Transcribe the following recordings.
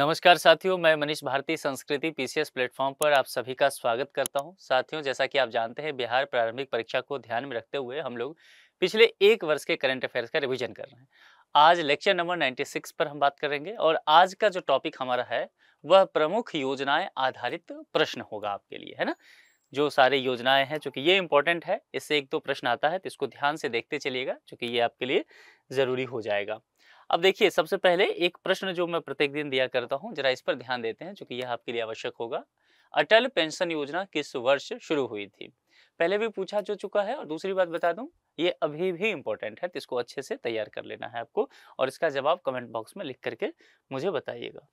नमस्कार साथियों मैं मनीष भारती संस्कृति पीसीएस प्लेटफॉर्म पर आप सभी का स्वागत करता हूं साथियों जैसा कि आप जानते हैं बिहार प्रारंभिक परीक्षा को ध्यान में रखते हुए हम लोग पिछले एक वर्ष के करंट अफेयर्स का रिवीजन कर रहे हैं आज लेक्चर नंबर 96 पर हम बात करेंगे और आज का जो टॉपिक हमारा है वह प्रमुख योजनाएं आधारित प्रश्न होगा आपके लिए है ना जो सारी योजनाएं हैं चूँकि ये इंपॉर्टेंट है इससे एक दो तो प्रश्न आता है तो इसको ध्यान से देखते चलिएगा चूँकि ये आपके लिए ज़रूरी हो जाएगा अब देखिए सबसे पहले एक प्रश्न जो मैं प्रत्येक दिन दिया करता हूँ जरा इस पर ध्यान देते हैं चूंकि यह आपके लिए आवश्यक होगा अटल पेंशन योजना किस वर्ष शुरू हुई थी पहले भी पूछा जो चुका है और दूसरी बात बता दूं ये अभी भी इम्पोर्टेंट है तो इसको अच्छे से तैयार कर लेना है आपको और इसका जवाब कमेंट बॉक्स में लिख करके मुझे बताइएगा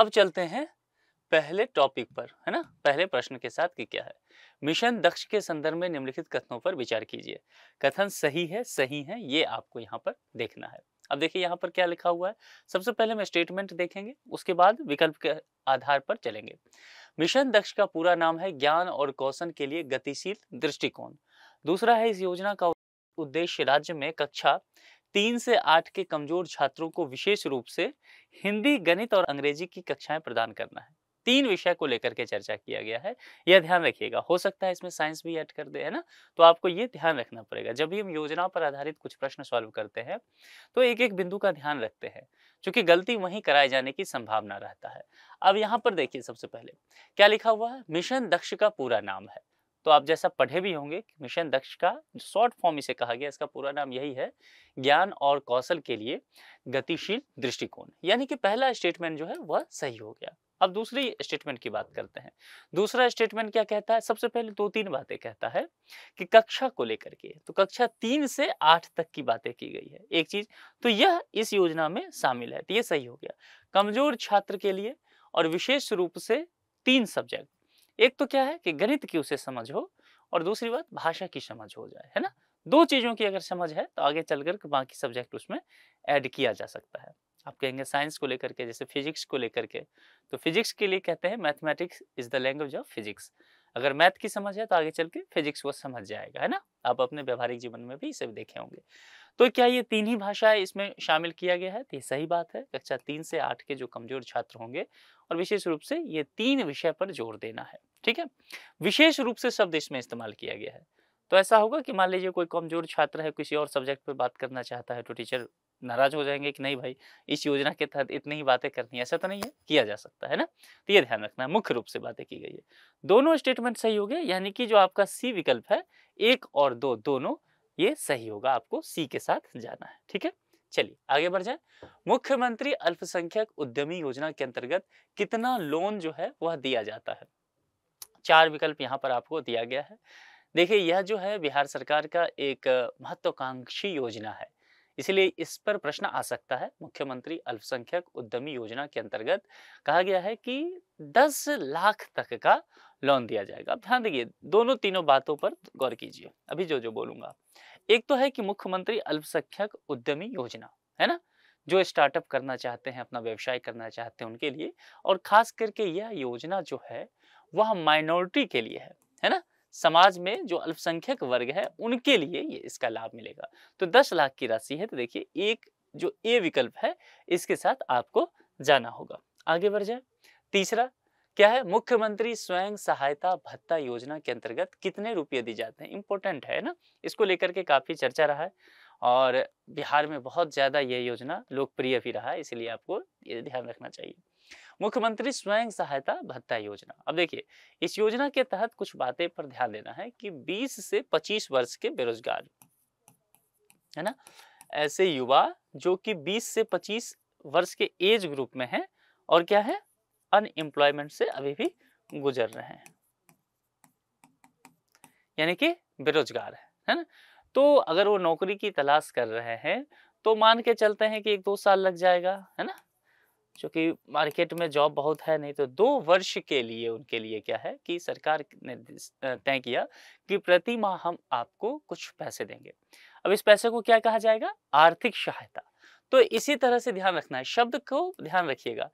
अब चलते हैं पहले टॉपिक पर है ना पहले प्रश्न के साथ कि क्या है मिशन दक्ष के संदर्भ में निम्नलिखित कथनों पर विचार कीजिए कथन सही है सही है ये आपको यहाँ पर देखना है अब देखिए यहाँ पर क्या लिखा हुआ है सबसे पहले हम स्टेटमेंट देखेंगे उसके बाद विकल्प के आधार पर चलेंगे मिशन दक्ष का पूरा नाम है ज्ञान और कौशल के लिए गतिशील दृष्टिकोण दूसरा है इस योजना का उद्देश्य राज्य में कक्षा तीन से आठ के कमजोर छात्रों को विशेष रूप से हिंदी गणित और अंग्रेजी की कक्षाएं प्रदान करना है तीन विषय को लेकर के चर्चा किया गया है यह ध्यान रखिएगा हो सकता है इसमें साइंस भी ऐड कर दे है ना तो आपको ये ध्यान रखना पड़ेगा जब भी हम योजना पर आधारित कुछ प्रश्न सॉल्व करते हैं तो एक एक बिंदु का ध्यान रखते हैं क्योंकि गलती वहीं कराए जाने की संभावना रहता है अब यहाँ पर देखिए सबसे पहले क्या लिखा हुआ है मिशन दक्ष का पूरा नाम है तो आप जैसा पढ़े भी होंगे मिशन दक्ष का शॉर्ट फॉर्म इसे कहा गया इसका पूरा नाम यही है ज्ञान और कौशल के लिए गतिशील दृष्टिकोण यानी कि पहला स्टेटमेंट जो है वह सही हो गया अब दूसरी स्टेटमेंट की बात करते हैं दूसरा स्टेटमेंट क्या कहता है सबसे पहले दो तीन बातें कहता है कि कक्षा को लेकर के तो कक्षा तीन से आठ तक की बातें की गई है एक चीज तो यह इस योजना में शामिल है तो ये सही हो गया कमजोर छात्र के लिए और विशेष रूप से तीन सब्जेक्ट एक तो क्या है कि गणित की उसे समझ हो और दूसरी बात भाषा की समझ हो जाए है ना दो चीज़ों की अगर समझ है तो आगे चल कर बाकी सब्जेक्ट उसमें ऐड किया जा सकता है आप कहेंगे साइंस को लेकर के जैसे फिजिक्स को लेकर के तो फिजिक्स के लिए कहते हैं mathematics is the language of physics अगर मैथ की समझ है तो आगे चल के फिजिक्स वो समझ जाएगा है ना आप अपने व्यवहारिक जीवन में भी इसे देखे होंगे तो क्या ये तीन ही भाषाएं इसमें शामिल किया गया है तो ये सही बात है कक्षा तीन से आठ के जो कमजोर छात्र होंगे और विशेष रूप से ये तीन विषय पर जोर देना है ठीक है विशेष रूप से शब्द इसमें इस्तेमाल किया गया है तो ऐसा होगा कि मान लीजिए कोई कमजोर छात्र है किसी और सब्जेक्ट पर बात करना चाहता है तो टीचर नाराज हो जाएंगे कि नहीं भाई इस योजना के तहत इतनी ही बातें करनी है ऐसा तो नहीं है किया जा सकता है ना तो ये ध्यान रखना है मुख्य रूप से बातें की गई है दोनों स्टेटमेंट सही हो गए यानी कि जो आपका सी विकल्प है एक और दो दोनों ये सही होगा आपको सी के साथ जाना है ठीक है चलिए आगे बढ़ जाए मुख्यमंत्री अल्पसंख्यक उद्यमी योजना के अंतर्गत कितना लोन जो है वह दिया जाता है चार विकल्प यहाँ पर आपको दिया गया है देखिए यह जो है बिहार सरकार का एक महत्वाकांक्षी योजना है इसलिए इस पर प्रश्न आ सकता है मुख्यमंत्री अल्पसंख्यक उद्यमी योजना के अंतर्गत कहा गया है कि 10 लाख तक का लोन दिया जाएगा अब ध्यान देखिए दोनों तीनों बातों पर गौर कीजिए अभी जो जो बोलूंगा एक तो है कि मुख्यमंत्री अल्पसंख्यक उद्यमी योजना है ना जो स्टार्टअप करना चाहते हैं अपना व्यवसाय करना चाहते हैं उनके लिए और खास करके यह योजना जो है वह माइनॉरिटी के लिए है है ना समाज में जो अल्पसंख्यक वर्ग है उनके लिए ये इसका लाभ मिलेगा तो दस लाख की राशि है तो देखिए एक जो ए विकल्प है इसके साथ आपको जाना होगा आगे बढ़ जाए तीसरा क्या है मुख्यमंत्री स्वयं सहायता भत्ता योजना के अंतर्गत कितने रुपये दिए जाते हैं इंपॉर्टेंट है ना इसको लेकर के काफ़ी चर्चा रहा है और बिहार में बहुत ज़्यादा यह योजना लोकप्रिय भी रहा है इसलिए आपको ये ध्यान रखना चाहिए मुख्यमंत्री स्वयं सहायता भत्ता योजना अब देखिए इस योजना के तहत कुछ बातें पर ध्यान देना है कि 20 से 25 वर्ष के बेरोजगार है ना ऐसे युवा जो कि 20 से 25 वर्ष के एज ग्रुप में हैं और क्या है अनएम्प्लॉयमेंट से अभी भी गुजर रहे हैं यानी कि बेरोजगार है है ना तो अगर वो नौकरी की तलाश कर रहे हैं तो मान के चलते हैं कि एक दो साल लग जाएगा है ना क्योंकि मार्केट में जॉब बहुत है नहीं तो दो वर्ष के लिए उनके लिए क्या है कि सरकार ने तय किया कि प्रति माह हम आपको कुछ पैसे देंगे अब इस पैसे को क्या कहा जाएगा आर्थिक सहायता तो इसी तरह से ध्यान रखना है शब्द को ध्यान रखिएगा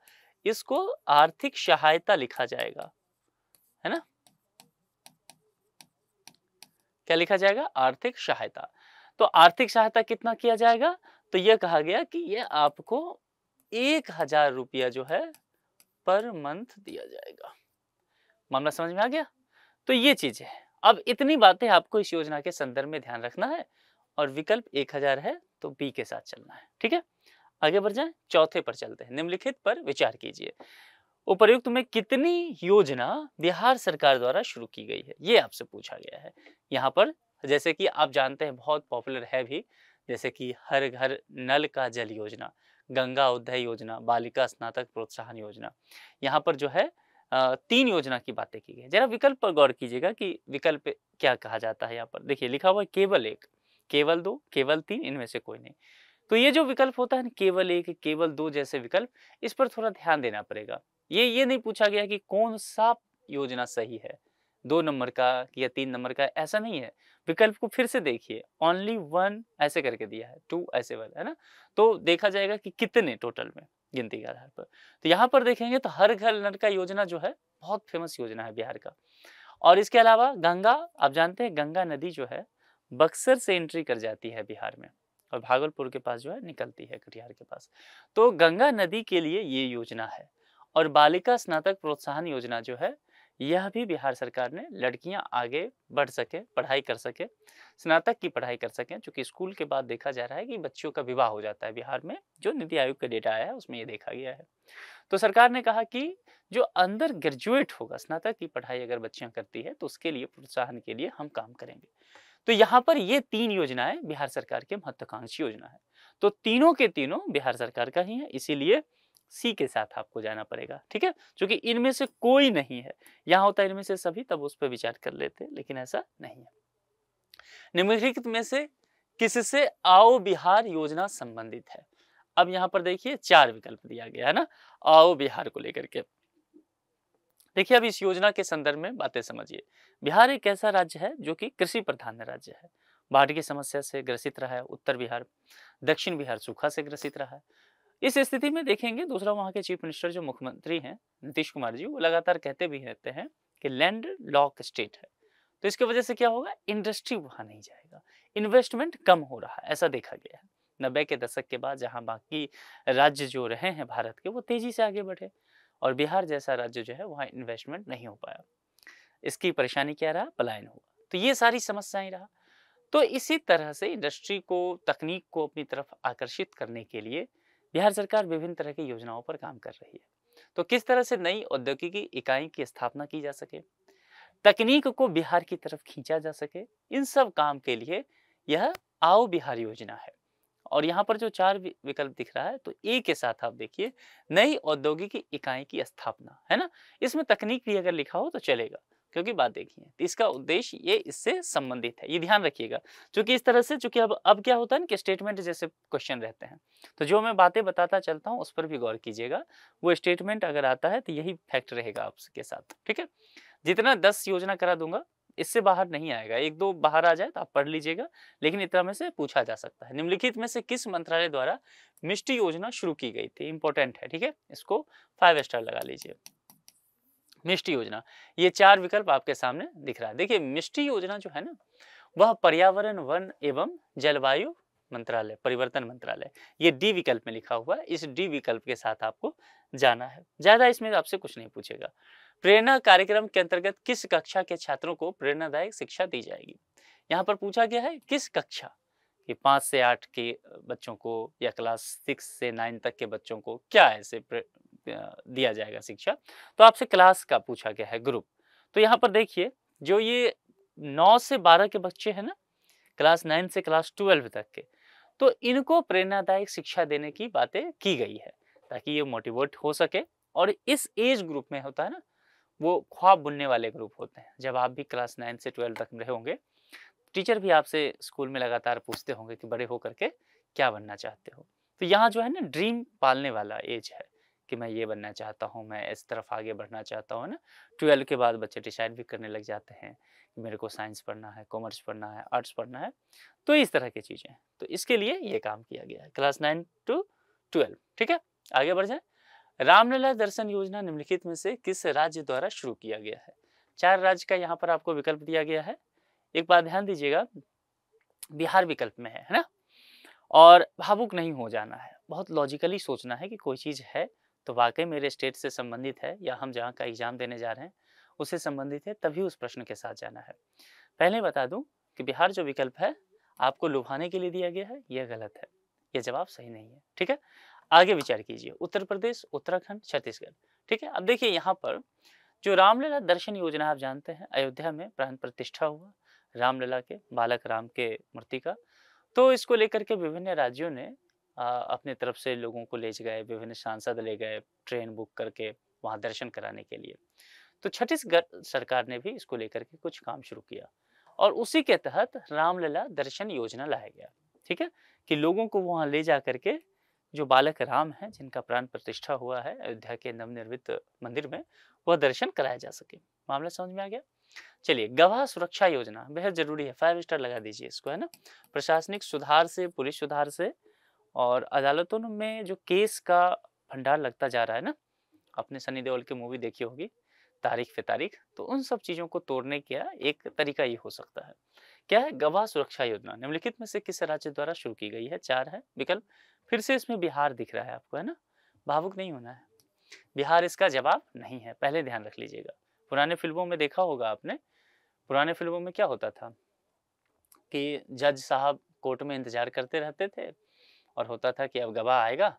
इसको आर्थिक सहायता लिखा जाएगा है ना क्या लिखा जाएगा आर्थिक सहायता तो आर्थिक सहायता कितना किया जाएगा तो यह कहा गया कि यह आपको एक हजार रुपया जो है पर मंथ दिया जाएगा मामला समझ में आ गया तो ये चीज है अब इतनी बातें आपको इस योजना के संदर्भ में ध्यान रखना है और विकल्प एक हजार है तो बी के साथ चलना है ठीक है आगे बढ़ जाए चौथे पर चलते हैं निम्नलिखित पर विचार कीजिए उपरयुक्त में कितनी योजना बिहार सरकार द्वारा शुरू की गई है ये आपसे पूछा गया है यहाँ पर जैसे कि आप जानते हैं बहुत पॉपुलर है भी जैसे कि हर घर नल का जल योजना गंगा उदय योजना बालिका स्नातक प्रोत्साहन योजना यहाँ पर जो है तीन योजना की बातें की गई जरा विकल्प पर गौर कीजिएगा कि विकल्प क्या कहा जाता है यहाँ पर देखिए लिखा हुआ केवल एक केवल दो केवल तीन इनमें से कोई नहीं तो ये जो विकल्प होता है ना केवल एक केवल दो जैसे विकल्प इस पर थोड़ा ध्यान देना पड़ेगा ये ये नहीं पूछा गया कि कौन सा योजना सही है दो नंबर का या तीन नंबर का ऐसा नहीं है विकल्प को फिर से देखिए ओनली वन ऐसे करके दिया है टू ऐसे वन है ना तो देखा जाएगा कि कितने टोटल में गिनती के आधार पर तो यहाँ पर देखेंगे तो हर घर नलका योजना जो है बहुत फेमस योजना है बिहार का और इसके अलावा गंगा आप जानते हैं गंगा नदी जो है बक्सर से एंट्री कर जाती है बिहार में और भागलपुर के पास जो है निकलती है कटिहार के पास तो गंगा नदी के लिए ये योजना है और बालिका स्नातक प्रोत्साहन योजना जो है यह भी बिहार सरकार ने लड़कियां आगे बढ़ सके पढ़ाई कर सके स्नातक की पढ़ाई कर सकें चूंकि स्कूल के बाद देखा जा रहा है कि बच्चियों का विवाह हो जाता है बिहार में जो नीति आयोग का डेटा आया है उसमें ये देखा गया है तो सरकार ने कहा कि जो अंदर ग्रेजुएट होगा स्नातक की पढ़ाई अगर बच्चियां करती है तो उसके लिए प्रोत्साहन के लिए हम काम करेंगे तो यहाँ पर ये तीन योजनाएं बिहार सरकार के महत्वाकांक्षी योजना है तो तीनों के तीनों बिहार सरकार का ही है इसीलिए सी के साथ आपको जाना पड़ेगा ठीक है क्योंकि इनमें से कोई नहीं है यहाँ होता है इनमें से सभी तब उस पर विचार कर लेते लेकिन ऐसा नहीं है निम्नलिखित में से किससे आओ बिहार योजना संबंधित है अब यहाँ पर देखिए चार विकल्प दिया गया है ना आओ बिहार को लेकर के देखिए अब इस योजना के संदर्भ में बातें समझिए बिहार एक ऐसा राज्य है जो कि कृषि प्रधान राज्य है बाढ़ की समस्या से ग्रसित रहा है उत्तर बिहार दक्षिण बिहार सूखा से ग्रसित रहा है इस स्थिति में देखेंगे दूसरा वहां के चीफ मिनिस्टर जो मुख्यमंत्री हैं नीतीश कुमार जी वो लगातार कहते भी रहते हैं कि लैंड लॉक स्टेट है तो इसके वजह से क्या होगा इंडस्ट्री वहां नहीं जाएगा इन्वेस्टमेंट कम हो रहा है ऐसा देखा गया है नब्बे के दशक के बाद जहाँ बाकी राज्य जो रहे हैं भारत के वो तेजी से आगे बढ़े और बिहार जैसा राज्य जो है वहाँ इन्वेस्टमेंट नहीं हो पाया इसकी परेशानी क्या रहा पलायन हुआ तो ये सारी समस्याएं रहा तो इसी तरह से इंडस्ट्री को तकनीक को अपनी तरफ आकर्षित करने के लिए बिहार सरकार विभिन्न तरह की योजनाओं पर काम कर रही है तो किस तरह से नई औद्योगिकी इकाई की स्थापना की जा सके तकनीक को बिहार की तरफ खींचा जा सके इन सब काम के लिए यह आओ बिहार योजना है और यहाँ पर जो चार विकल्प दिख रहा है तो ए के साथ आप देखिए नई औद्योगिक इकाई की स्थापना है ना इसमें तकनीक भी अगर लिखा हो तो चलेगा क्योंकि बात देखिए तो इसका उद्देश्य ये इससे संबंधित है ये ध्यान रखिएगा क्योंकि इस तरह से चूंकि अब अब क्या होता है ना कि स्टेटमेंट जैसे क्वेश्चन रहते हैं तो जो मैं बातें बताता चलता हूँ उस पर भी गौर कीजिएगा वो स्टेटमेंट अगर आता है तो यही फैक्ट रहेगा आपके साथ ठीक है जितना दस योजना करा दूंगा इससे बाहर नहीं आएगा एक दो बाहर आ जाए तो आप पढ़ लीजिएगा लेकिन इतना में से पूछा जा सकता है निम्नलिखित में से किस मंत्रालय द्वारा मिष्टी योजना शुरू की गई थी इंपॉर्टेंट है ठीक है इसको फाइव स्टार लगा लीजिए मिष्टी योजना ये चार विकल्प आपके सामने दिख रहा है देखिए मिष्टी योजना जो है ना वह पर्यावरण वन एवं जलवायु मंत्रालय परिवर्तन मंत्रालय ये डी विकल्प में लिखा हुआ है इस डी विकल्प के साथ आपको जाना है ज्यादा इसमें आपसे कुछ नहीं पूछेगा प्रेरणा कार्यक्रम के अंतर्गत किस कक्षा के छात्रों को प्रेरणादायक शिक्षा दी जाएगी यहाँ पर पूछा गया है किस कक्षा कि पाँच से आठ के बच्चों को या क्लास सिक्स से नाइन तक के बच्चों को क्या ऐसे दिया जाएगा शिक्षा तो आपसे क्लास का पूछा गया है ग्रुप तो यहाँ पर देखिए जो ये नौ से बारह के बच्चे हैं ना क्लास नाइन से क्लास ट्वेल्व तक के तो इनको प्रेरणादायक शिक्षा देने की बातें की गई है ताकि ये मोटिवेट हो सके और इस एज ग्रुप में होता है ना वो ख्वाब बुनने वाले ग्रुप होते हैं जब आप भी क्लास नाइन से ट्वेल्व तक रहे होंगे टीचर भी आपसे स्कूल में लगातार पूछते होंगे कि बड़े होकर के क्या बनना चाहते हो तो यहाँ जो है ना ड्रीम पालने वाला एज है कि मैं ये बनना चाहता हूँ मैं इस तरफ आगे बढ़ना चाहता हूँ ना ट्वेल्व के बाद बच्चे डिसाइड भी करने लग जाते हैं कि मेरे को साइंस पढ़ना है कॉमर्स पढ़ना है आर्ट्स पढ़ना है तो इस तरह की चीज़ें तो इसके लिए ये काम किया गया है क्लास नाइन टू ट्वेल्व ठीक है आगे बढ़ जाए रामलीला दर्शन योजना निम्नलिखित में से किस राज्य द्वारा शुरू किया गया है चार राज्य का यहाँ पर आपको विकल्प दिया गया है एक बार ध्यान दीजिएगा बिहार विकल्प में है है ना और भावुक नहीं हो जाना है बहुत लॉजिकली सोचना है कि कोई चीज़ है तो वाकई मेरे स्टेट से संबंधित है या हम जहाँ का एग्जाम देने जा रहे हैं उससे संबंधित है तभी उस प्रश्न के साथ जाना है पहले बता दूं कि बिहार जो विकल्प है आपको लुभाने के लिए दिया गया है यह गलत है यह जवाब सही नहीं है ठीक है आगे विचार कीजिए उत्तर प्रदेश उत्तराखंड छत्तीसगढ़ ठीक है अब देखिए यहाँ पर जो रामलीला दर्शन योजना आप जानते हैं अयोध्या में प्राण प्रतिष्ठा हुआ रामलीला के बालक राम के मूर्ति का तो इसको लेकर के विभिन्न राज्यों ने अपने तरफ से लोगों को ले गए विभिन्न सांसद ले गए ट्रेन बुक करके वहाँ दर्शन कराने के लिए तो छत्तीसगढ़ सरकार ने भी इसको लेकर के कुछ काम शुरू किया और उसी के तहत रामलला दर्शन योजना लाया गया ठीक है कि लोगों को वहाँ ले जा करके जो बालक राम हैं जिनका प्राण प्रतिष्ठा हुआ है अयोध्या के नवनिर्मित मंदिर में वह दर्शन कराया जा सके मामला समझ में आ गया चलिए गवाह सुरक्षा योजना बेहद जरूरी है फाइव स्टार लगा दीजिए इसको है ना प्रशासनिक सुधार से पुलिस सुधार से और अदालतों में जो केस का भंडार लगता जा रहा है ना अपने सनी देओल की मूवी देखी होगी तारीख पे तारीख तो उन सब चीज़ों को तोड़ने का एक तरीका ये हो सकता है क्या है गवाह सुरक्षा योजना निम्नलिखित में से किस राज्य द्वारा शुरू की गई है चार है विकल्प फिर से इसमें बिहार दिख रहा है आपको है ना भावुक नहीं होना है बिहार इसका जवाब नहीं है पहले ध्यान रख लीजिएगा पुराने फिल्मों में देखा होगा आपने पुराने फिल्मों में क्या होता था कि जज साहब कोर्ट में इंतजार करते रहते थे और होता था कि अब गवाह आएगा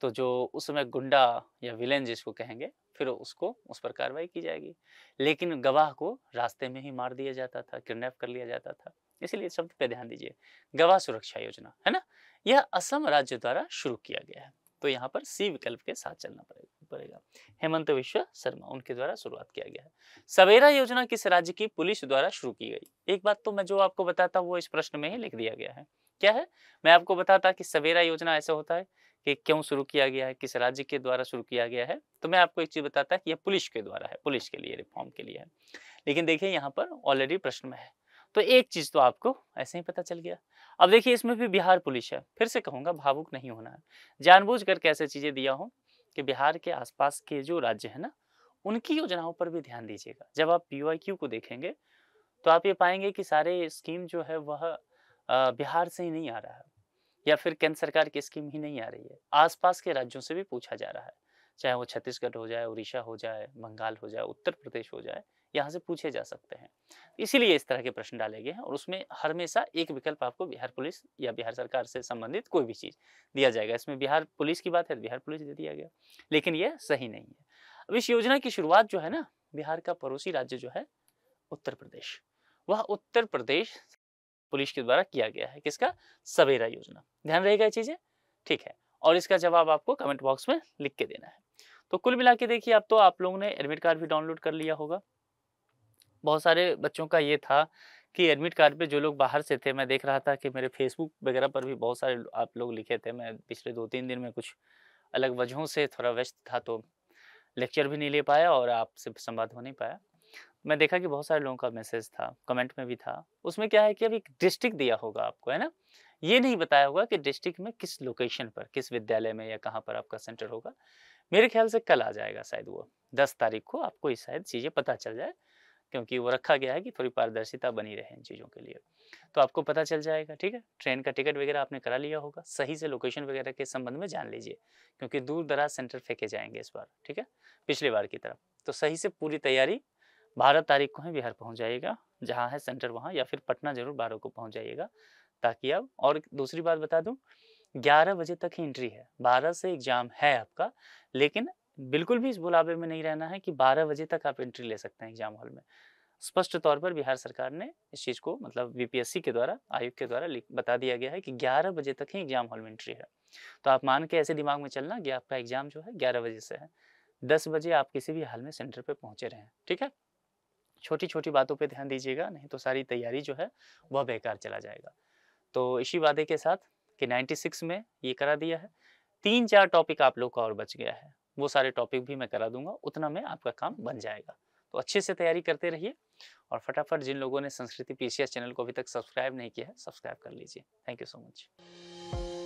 तो जो उस समय गुंडा या विलेन जिसको कहेंगे फिर उसको उस पर कार्रवाई की जाएगी लेकिन गवाह को रास्ते में ही मार दिया जाता था किडनैप कर लिया जाता था इसलिए शब्द पे ध्यान दीजिए गवाह सुरक्षा योजना है ना यह असम राज्य द्वारा शुरू किया गया है तो यहाँ पर सी विकल्प के साथ चलना पड़ेगा हेमंत विश्व शर्मा उनके द्वारा शुरुआत किया गया है सवेरा योजना किस राज्य की पुलिस द्वारा शुरू की गई एक बात तो मैं जो आपको बताता हूँ वो इस प्रश्न में ही लिख दिया गया है क्या है मैं आपको बताता कि सवेरा योजना ऐसा होता है कि क्यों शुरू किया गया है किस राज्य के द्वारा शुरू किया गया है तो मैं आपको एक चीज़ बताता है कि यह पुलिस के द्वारा है पुलिस के लिए रिफॉर्म के लिए है लेकिन देखिए यहाँ पर ऑलरेडी प्रश्न में है तो एक चीज़ तो आपको ऐसे ही पता चल गया अब देखिए इसमें भी बिहार पुलिस है फिर से कहूंगा भावुक नहीं होना है जानबूझ कर कैसे चीज़ें दिया हूँ कि बिहार के आसपास के जो राज्य है ना उनकी योजनाओं पर भी ध्यान दीजिएगा जब आप पी को देखेंगे तो आप ये पाएंगे कि सारे स्कीम जो है वह बिहार से ही नहीं आ रहा है या फिर केंद्र सरकार की स्कीम ही नहीं आ रही है आसपास के राज्यों से भी पूछा जा रहा है चाहे वो छत्तीसगढ़ हो जाए उड़ीसा हो जाए बंगाल हो जाए उत्तर प्रदेश हो जाए यहाँ से पूछे जा सकते हैं इसीलिए इस तरह के प्रश्न डाले गए हैं और उसमें हमेशा एक विकल्प आपको बिहार पुलिस या बिहार सरकार से संबंधित कोई भी चीज़ दिया जाएगा इसमें बिहार पुलिस की बात है तो बिहार पुलिस दे दिया गया लेकिन यह सही नहीं है अब इस योजना की शुरुआत जो है ना बिहार का पड़ोसी राज्य जो है उत्तर प्रदेश वह उत्तर प्रदेश पुलिस के द्वारा किया गया है किसका सवेरा योजना ध्यान रहेगा ये चीजें ठीक है और इसका जवाब आपको कमेंट बॉक्स में लिख के देना है तो कुल मिला के देखिए आप तो आप लोगों ने एडमिट कार्ड भी डाउनलोड कर लिया होगा बहुत सारे बच्चों का ये था कि एडमिट कार्ड पे जो लोग बाहर से थे मैं देख रहा था कि मेरे फेसबुक वगैरह पर भी बहुत सारे आप लोग लिखे थे मैं पिछले दो तीन दिन में कुछ अलग वजहों से थोड़ा व्यस्त था तो लेक्चर भी नहीं ले पाया और आपसे संवाद हो नहीं पाया मैं देखा कि बहुत सारे लोगों का मैसेज था कमेंट में भी था उसमें क्या है कि अभी डिस्ट्रिक्ट दिया होगा आपको है ना ये नहीं बताया होगा कि डिस्ट्रिक्ट में किस लोकेशन पर किस विद्यालय में या कहाँ पर आपका सेंटर होगा मेरे ख्याल से कल आ जाएगा शायद वो दस तारीख को आपको शायद चीज़ें पता चल जाए क्योंकि वो रखा गया है कि थोड़ी पारदर्शिता बनी रहे इन चीज़ों के लिए तो आपको पता चल जाएगा ठीक है ट्रेन का टिकट वगैरह आपने करा लिया होगा सही से लोकेशन वगैरह के संबंध में जान लीजिए क्योंकि दूर दराज सेंटर फेंके जाएंगे इस बार ठीक है पिछले बार की तरफ तो सही से पूरी तैयारी बारह तारीख को है बिहार पहुंच जाइएगा जहाँ है सेंटर वहाँ या फिर पटना जरूर बारह को पहुंच जाइएगा ताकि आप और दूसरी बात बता दूं ग्यारह बजे तक ही एंट्री है बारह से एग्जाम है आपका लेकिन बिल्कुल भी इस बुलावे में नहीं रहना है कि बारह बजे तक आप एंट्री ले सकते हैं एग्जाम हॉल में स्पष्ट तौर पर बिहार सरकार ने इस चीज़ को मतलब बीपीएससी के द्वारा आयोग के द्वारा बता दिया गया है कि 11 बजे तक ही एग्जाम हॉल में एंट्री है तो आप मान के ऐसे दिमाग में चलना कि आपका एग्जाम जो है 11 बजे से है 10 बजे आप किसी भी हाल में सेंटर पर पहुंचे रहें ठीक है छोटी छोटी बातों पे ध्यान दीजिएगा नहीं तो सारी तैयारी जो है वह बेकार चला जाएगा तो इसी वादे के साथ कि 96 में ये करा दिया है तीन चार टॉपिक आप लोग का और बच गया है वो सारे टॉपिक भी मैं करा दूंगा उतना में आपका काम बन जाएगा तो अच्छे से तैयारी करते रहिए और फटाफट जिन लोगों ने संस्कृति पी चैनल को अभी तक सब्सक्राइब नहीं किया है सब्सक्राइब कर लीजिए थैंक यू सो मच